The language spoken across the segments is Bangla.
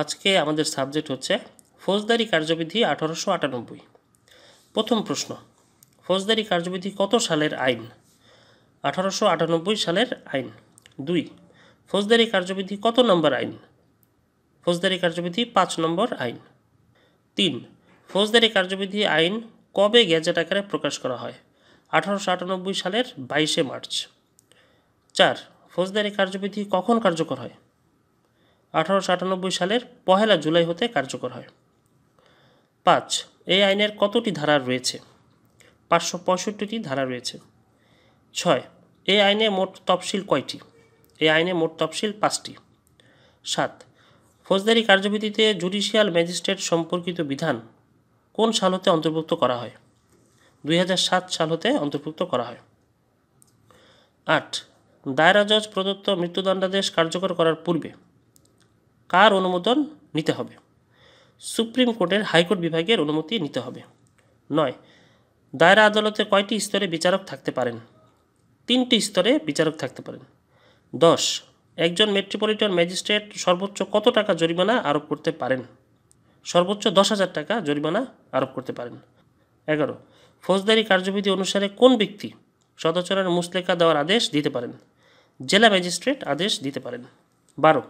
আজকে আমাদের সাবজেক্ট হচ্ছে ফৌজদারি কার্যবিধি আঠারোশো আটানব্বই প্রথম প্রশ্ন ফৌজদারি কার্যবিধি কত সালের আইন আঠারোশো আটানব্বই সালের আইন দুই ফৌজদারি কার্যবিধি কত নম্বর আইন ফৌজদারি কার্যবিধি পাঁচ নম্বর আইন তিন ফৌজদারি কার্যবিধি আইন কবে গ্যাজেট আকারে প্রকাশ করা হয় আঠারোশো আটানব্বই সালের বাইশে মার্চ চার ফৌজদারি কার্যবিধি কখন কার্যকর হয় আঠারোশো আটানব্বই সালের পহেলা জুলাই হতে কার্যকর হয় পাঁচ এই আইনের কতটি ধারা রয়েছে পাঁচশো পঁয়ষট্টিটি ধারা রয়েছে ছয় এই আইনে মোট তফসিল কয়টি এই আইনে মোট তফসিল পাঁচটি সাত ফৌজদারি কার্যবিধিতে জুডিশিয়াল ম্যাজিস্ট্রেট সম্পর্কিত বিধান কোন সাল হতে অন্তর্ভুক্ত করা হয় দুই সাল হতে অন্তর্ভুক্ত করা হয় আট দায়রা জজ প্রদত্ত মৃত্যুদণ্ডাদেশ কার্যকর করার পূর্বে কার অনুমোদন নিতে হবে সুপ্রিম কোর্টের হাইকোর্ট বিভাগের অনুমতি নিতে হবে নয় দায়রা আদালতে কয়টি স্তরে বিচারক থাকতে পারেন তিনটি স্তরে বিচারক থাকতে পারেন দশ একজন মেট্রোপলিটন ম্যাজিস্ট্রেট সর্বোচ্চ কত টাকা জরিমানা আরোপ করতে পারেন সর্বোচ্চ দশ হাজার টাকা জরিমানা আরোপ করতে পারেন এগারো ফৌজদারি কার্যবিধি অনুসারে কোন ব্যক্তি সদাচরণের মুসলেখা দেওয়ার আদেশ দিতে পারেন জেলা ম্যাজিস্ট্রেট আদেশ দিতে পারেন বারো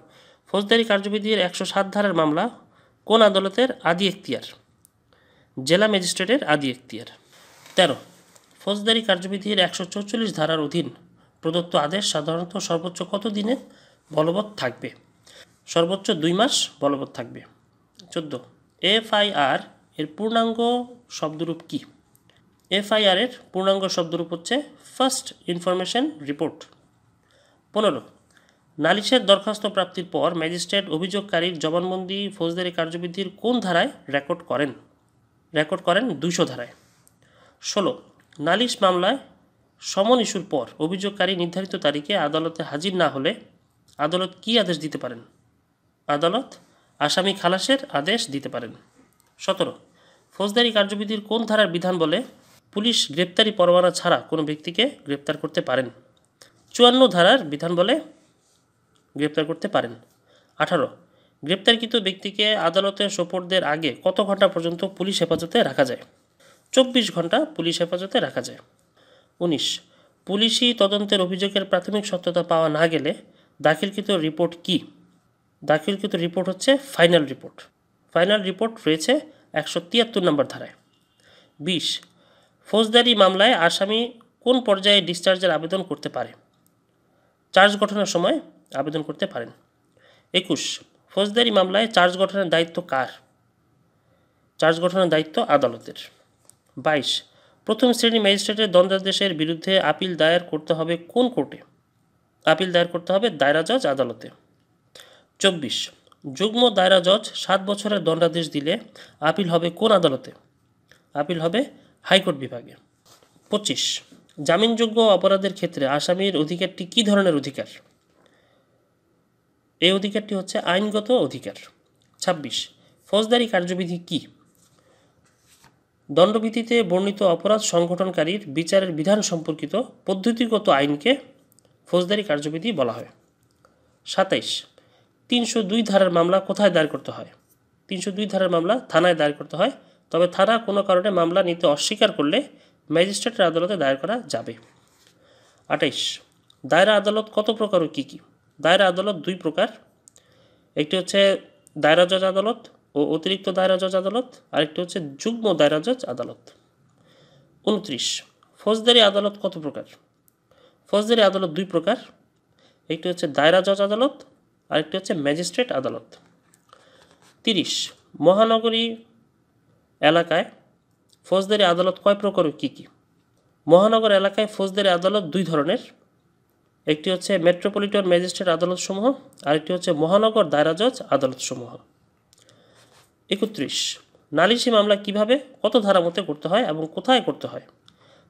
ফৌজদারি কার্যবিধির একশো সাত ধারার মামলা কোন আদালতের আদি এখতিয়ার জেলা ম্যাজিস্ট্রেটের আদি এখতিয়ার তেরো ফৌজদারি কার্যবিধির একশো চৌচল্লিশ ধারার অধীন প্রদত্ত আদেশ সাধারণত সর্বোচ্চ কত দিনে বলবৎ থাকবে সর্বোচ্চ দুই মাস বলবৎ থাকবে চোদ্দ এফআইআর এর পূর্ণাঙ্গ শব্দরূপ কী এফআইআরের পূর্ণাঙ্গ শব্দরূপ হচ্ছে ফার্স্ট ইনফরমেশন রিপোর্ট পনেরো নালিশের দরখাস্ত প্রাপ্তির পর ম্যাজিস্ট্রেট অভিযোগকারীর জবানবন্দি ফৌজদারি কার্যবিধির কোন ধারায় রেকর্ড করেন রেকর্ড করেন দুইশো ধারায় ষোলো নালিশ মামলায় সমন ইস্যুর পর অভিযোগকারী নির্ধারিত তারিখে আদালতে হাজির না হলে আদালত কি আদেশ দিতে পারেন আদালত আসামি খালাসের আদেশ দিতে পারেন সতেরো ফৌজদারি কার্যবিধির কোন ধারার বিধান বলে পুলিশ গ্রেপ্তারি পরোয়ানা ছাড়া কোনো ব্যক্তিকে গ্রেপ্তার করতে পারেন চুয়ান্ন ধারার বিধান বলে গ্রেপ্তার করতে পারেন আঠারো গ্রেপ্তারকৃত ব্যক্তিকে আদালতের সোপর্দের আগে কত ঘন্টা পর্যন্ত পুলিশ হেফাজতে রাখা যায় চব্বিশ ঘন্টা পুলিশ হেফাজতে রাখা যায় উনিশ পুলিশি তদন্তের অভিযোগের প্রাথমিক সত্যতা পাওয়া না গেলে দাখিলকৃত রিপোর্ট কি দাখিলকৃত রিপোর্ট হচ্ছে ফাইনাল রিপোর্ট ফাইনাল রিপোর্ট রয়েছে একশো তিয়াত্তর নম্বর ধারায় বিশ ফৌজদারি মামলায় আসামি কোন পর্যায়ে ডিসচার্জের আবেদন করতে পারে চার্জ গঠনের সময় আবেদন করতে পারেন একুশ ফৌজদারি মামলায় চার্জ গঠনের দায়িত্ব কার চার্জ গঠনের দায়িত্ব আদালতের বাইশ প্রথম শ্রেণী ম্যাজিস্ট্রেটের দ্বন্দ্বাদেশের বিরুদ্ধে আপিল দায়ের করতে হবে কোন কোর্টে আপিল দায়ের করতে হবে দায়রা জজ আদালতে চব্বিশ যুগ্ম দায়রা জজ সাত বছরের দণ্ডাদেশ দিলে আপিল হবে কোন আদালতে আপিল হবে হাইকোর্ট বিভাগে পঁচিশ জামিনযোগ্য অপরাধের ক্ষেত্রে আসামির অধিকারটি কী ধরনের অধিকার এই অধিকারটি হচ্ছে আইনগত অধিকার ছাব্বিশ ফৌজদারি কার্যবিধি কি দণ্ডবিধিতে বর্ণিত অপরাধ সংগঠনকারীর বিচারের বিধান সম্পর্কিত পদ্ধতিগত আইনকে ফৌজদারি কার্যবিধি বলা হয় সাতাইশ তিনশো দুই ধারার মামলা কোথায় দায়ের করতে হয় তিনশো দুই ধারার মামলা থানায় দায়ের করতে হয় তবে থানা কোনো কারণে মামলা নিতে অস্বীকার করলে ম্যাজিস্ট্রেটের আদালতে দায়ের করা যাবে আঠাইশ দায়রা আদালত কত প্রকার ও কী কী দায়রা আদালত দুই প্রকার একটি হচ্ছে দায়রা জজ আদালত ও অতিরিক্ত দায়রা জজ আদালত আরেকটি হচ্ছে যুগ্ম দায়রা জজ আদালত উনত্রিশ ফৌজদারি আদালত কত প্রকার ফৌজদারি আদালত দুই প্রকার একটি হচ্ছে দায়রা জজ আদালত আরেকটি হচ্ছে ম্যাজিস্ট্রেট আদালত তিরিশ মহানগরী এলাকায় ফৌজদারি আদালত কয় প্রকার কী কী মহানগর এলাকায় ফৌজদারি আদালত দুই ধরনের একটি হচ্ছে মেট্রোপলিটন ম্যাজিস্ট্রেট আদালতসমূহ আরেকটি হচ্ছে মহানগর দায়রা জজ আদালতসমূহ একত্রিশ নালিশি মামলা কিভাবে কত ধারা মতে করতে হয় এবং কোথায় করতে হয়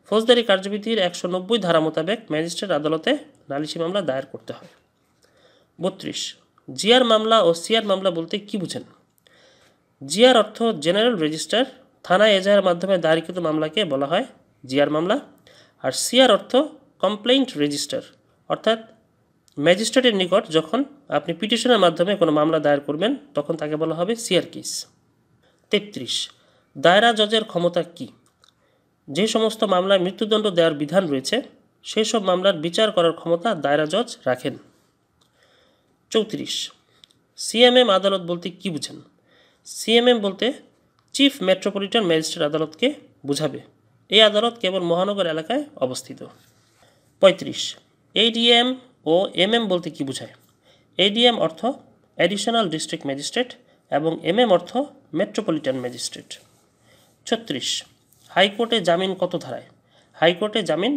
ফৌজদারি কার্যবিধির একশো নব্বই ধারা মোতাবেক ম্যাজিস্ট্রেট আদালতে নালিশি মামলা দায়ের করতে হয় বত্রিশ জিয়ার মামলা ও সিয়ার মামলা বলতে কি বুঝেন জিয়ার অর্থ জেনারেল রেজিস্টার থানা এজাহার মাধ্যমে দায়েরকৃত মামলাকে বলা হয় জিয়ার মামলা আর সিয়ার অর্থ কমপ্লেইন্ট রেজিস্টার অর্থাৎ ম্যাজিস্ট্রেটের নিকট যখন আপনি পিটিশনের মাধ্যমে কোনো মামলা দায়ের করবেন তখন তাকে বলা হবে সিআর কেস তেত্রিশ দায়রা জজের ক্ষমতা কি যে সমস্ত মামলায় মৃত্যুদণ্ড দেওয়ার বিধান রয়েছে সেই সব মামলার বিচার করার ক্ষমতা দায়রা জজ রাখেন চৌত্রিশ সিএমএম আদালত বলতে কি বুঝেন সিএমএম বলতে চিফ মেট্রোপলিটন ম্যাজিস্ট্রেট আদালতকে বুঝাবে এই আদালত কেবল মহানগর এলাকায় অবস্থিত পঁয়ত্রিশ এডিএম ও এমএম বলতে কি বোঝায় এডিএম অর্থ অ্যাডিশনাল ডিস্ট্রিক্ট ম্যাজিস্ট্রেট এবং এমএম অর্থ মেট্রোপলিটন ম্যাজিস্ট্রেট ছত্রিশ হাইকোর্টে জামিন কত ধারায় হাইকোর্টে জামিন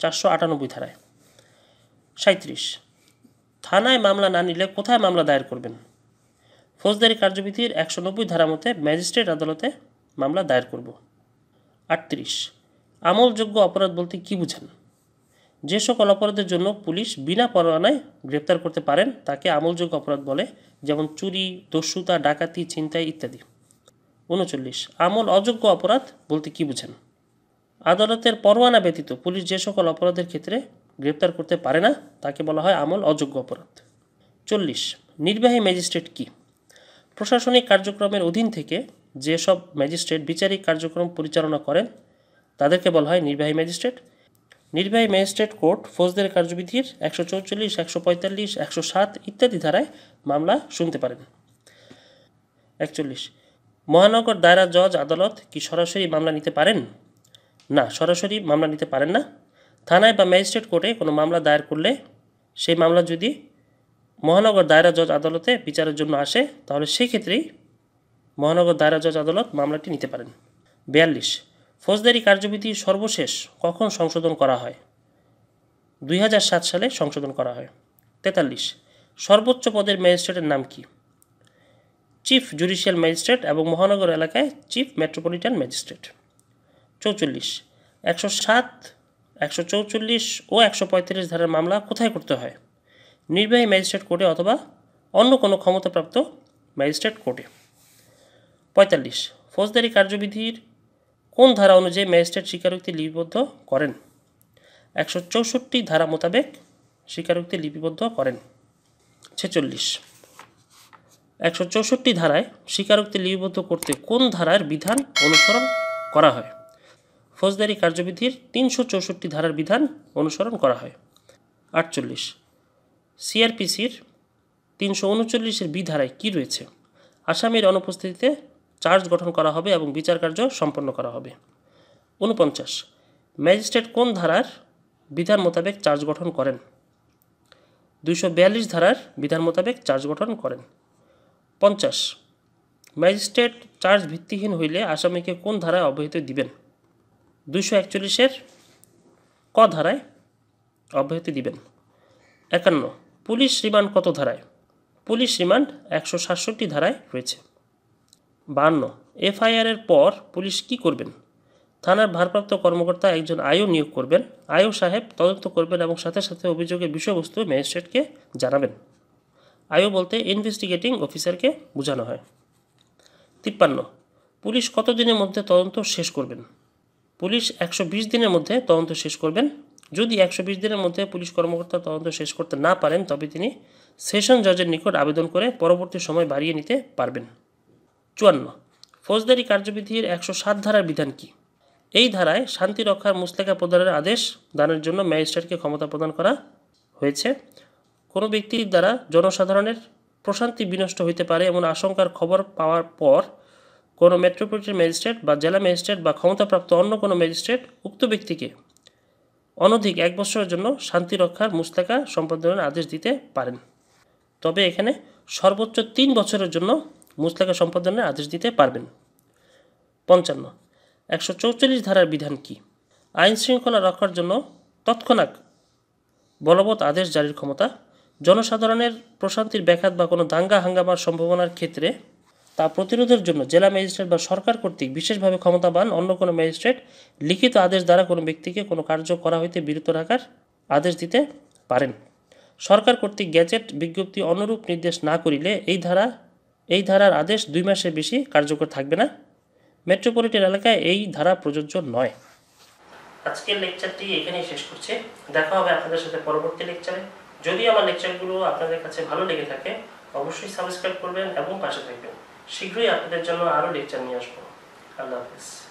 চারশো আটানব্বই ধারায় সাঁত্রিশ থানায় মামলা না নিলে কোথায় মামলা দায়ের করবেন ফৌজদারি কার্যবিধির একশো নব্বই ধারা মতে ম্যাজিস্ট্রেট আদালতে মামলা দায়ের করব আটত্রিশ আমলযোগ্য অপরাধ বলতে কী বুঝেন যে সকল অপরাধের জন্য পুলিশ বিনা পরোয়ানায় গ্রেপ্তার করতে পারেন তাকে আমলযোগ্য অপরাধ বলে যেমন চুরি দস্যুতা ডাকাতি ছিনতাই ইত্যাদি উনচল্লিশ আমল অযোগ্য অপরাধ বলতে কি বুঝেন আদালতের পরোয়ানা ব্যতীত পুলিশ যে সকল অপরাধের ক্ষেত্রে গ্রেপ্তার করতে পারে না তাকে বলা হয় আমল অযোগ্য অপরাধ চল্লিশ নির্বাহী ম্যাজিস্ট্রেট কি প্রশাসনিক কার্যক্রমের অধীন থেকে যেসব ম্যাজিস্ট্রেট বিচারিক কার্যক্রম পরিচালনা করেন তাদেরকে বলা হয় নির্বাহী ম্যাজিস্ট্রেট নির্বাহী ম্যাজিস্ট্রেট কোর্ট ফৌজদারি কার্যবিধির একশো চৌচল্লিশ একশো পঁয়তাল্লিশ একশো সাত ইত্যাদি ধারায় মামলা শুনতে পারেন একচল্লিশ মহানগর দায়রা জজ আদালত কি সরাসরি মামলা নিতে পারেন না সরাসরি মামলা নিতে পারেন না থানায় বা ম্যাজিস্ট্রেট কোর্টে কোনো মামলা দায়ের করলে সেই মামলা যদি মহানগর দায়রা জজ আদালতে বিচারের জন্য আসে তাহলে সেক্ষেত্রেই মহানগর দায়রা জজ আদালত মামলাটি নিতে পারেন বিয়াল্লিশ ফৌজদারি কার্যবিধি সর্বশেষ কখন সংশোধন করা হয় দুই সালে সংশোধন করা হয় তেতাল্লিশ সর্বোচ্চ পদের ম্যাজিস্ট্রেটের নাম কি চিফ জুডিশিয়াল ম্যাজিস্ট্রেট এবং মহানগর এলাকায় চিফ মেট্রোপলিটন ম্যাজিস্ট্রেট চৌচল্লিশ একশো সাত একশো চৌচল্লিশ ও একশো পঁয়ত্রিশ ধারার মামলা কোথায় করতে হয় নির্বাহী ম্যাজিস্ট্রেট কোর্টে অথবা অন্য কোনো ক্ষমতাপ্রাপ্ত ম্যাজিস্ট্রেট কোর্টে পঁয়তাল্লিশ ফৌজদারি কার্যবিধির কোন ধারা অনুযায়ী ম্যাজিস্ট্রেট স্বীকারোক্তি লিপিবদ্ধ করেন একশো চৌষট্টি ধারা মোতাবেক স্বীকারোক্তি লিপিবদ্ধ করেন ছেচল্লিশ একশো চৌষট্টি ধারায় স্বীকারোক্তি লিপিবদ্ধ করতে কোন ধারার বিধান অনুসরণ করা হয় ফৌজদারি কার্যবিধির তিনশো চৌষট্টি ধারার বিধান অনুসরণ করা হয় আটচল্লিশ সিআরপিসির তিনশো উনচল্লিশের বিধারায় কী রয়েছে আসামের অনুপস্থিতিতে চার্জ গঠন করা হবে এবং বিচার কার্য সম্পন্ন করা হবে উনপঞ্চাশ ম্যাজিস্ট্রেট কোন ধারার বিধান মোতাবেক চার্জ গঠন করেন দুইশো ধারার বিধান মোতাবেক চার্জ গঠন করেন পঞ্চাশ ম্যাজিস্ট্রেট চার্জ ভিত্তিহীন হইলে আসামিকে কোন ধারায় অব্যাহতি দিবেন দুইশো একচল্লিশের ক ধারায় অব্যাহতি দিবেন একান্ন পুলিশ রিমান্ড কত ধারায় পুলিশ রিমান্ড একশো সাতষট্টি ধারায় রয়েছে বান্ন এফআইআরের পর পুলিশ কি করবেন থানার ভারপ্রাপ্ত কর্মকর্তা একজন আয়ও নিয়োগ করবেন আয়ও সাহেব তদন্ত করবেন এবং সাথে সাথে অভিযোগের বিষয়বস্তু ম্যাজিস্ট্রেটকে জানাবেন আয়ও বলতে ইনভেস্টিগেটিং অফিসারকে বোঝানো হয় তিপ্পান্ন পুলিশ কতদিনের মধ্যে তদন্ত শেষ করবেন পুলিশ একশো দিনের মধ্যে তদন্ত শেষ করবেন যদি একশো দিনের মধ্যে পুলিশ কর্মকর্তা তদন্ত শেষ করতে না পারেন তবে তিনি সেশন জজের নিকট আবেদন করে পরবর্তী সময় বাড়িয়ে নিতে পারবেন চুয়ান্ন ফৌজদারি কার্যবিধির একশো সাত ধারার বিধান কি এই ধারায় শান্তি রক্ষার মুসলেকা প্রদানের আদেশ দানের জন্য ম্যাজিস্ট্রেটকে ক্ষমতা প্রদান করা হয়েছে কোনো ব্যক্তির দ্বারা জনসাধারণের প্রশান্তি বিনষ্ট হইতে পারে এমন আশঙ্কার খবর পাওয়ার পর কোনো মেট্রোপলিটন ম্যাজিস্ট্রেট বা জেলা ম্যাজিস্ট্রেট বা ক্ষমতাপ্রাপ্ত অন্য কোনো ম্যাজিস্ট্রেট উক্ত ব্যক্তিকে অনধিক এক বছরের জন্য শান্তি রক্ষার মুস্তাকা সম্পাদনের আদেশ দিতে পারেন তবে এখানে সর্বোচ্চ তিন বছরের জন্য মুসলাকা সম্পাদনের আদেশ দিতে পারবেন পঞ্চান্ন একশো চৌচল্লিশ ধারার বিধান কি আইন শৃঙ্খলা রক্ষার জন্য তৎক্ষণাৎ বলবৎ আদেশ জারির ক্ষমতা জনসাধারণের প্রশান্তির ব্যাঘাত বা কোনো দাঙ্গা হাঙ্গামার সম্ভাবনার ক্ষেত্রে তা প্রতিরোধের জন্য জেলা ম্যাজিস্ট্রেট বা সরকার কর্তৃক বিশেষভাবে ক্ষমতাবান অন্য কোনো ম্যাজিস্ট্রেট লিখিত আদেশ দ্বারা কোনো ব্যক্তিকে কোনো কার্য করা হইতে বিরত রাখার আদেশ দিতে পারেন সরকার কর্তৃক গ্যাজেট বিজ্ঞপ্তি অনুরূপ নির্দেশ না করিলে এই ধারা এই ধারার আদেশ দুই মাসের বেশি কার্যকর থাকবে না মেট্রোপলিটন এলাকায় এই ধারা প্রযোজ্য নয় আজকের লেকচারটি এখানেই শেষ করছে দেখা হবে আপনাদের সাথে পরবর্তী লেকচারে যদি আমার লেকচারগুলো আপনাদের কাছে ভালো লেগে থাকে অবশ্যই সাবস্ক্রাইব করবেন এবং পাশে থাকবেন শীঘ্রই আপনাদের জন্য আরও লেকচার নিয়ে আসবো আল্লাহ হাফিজ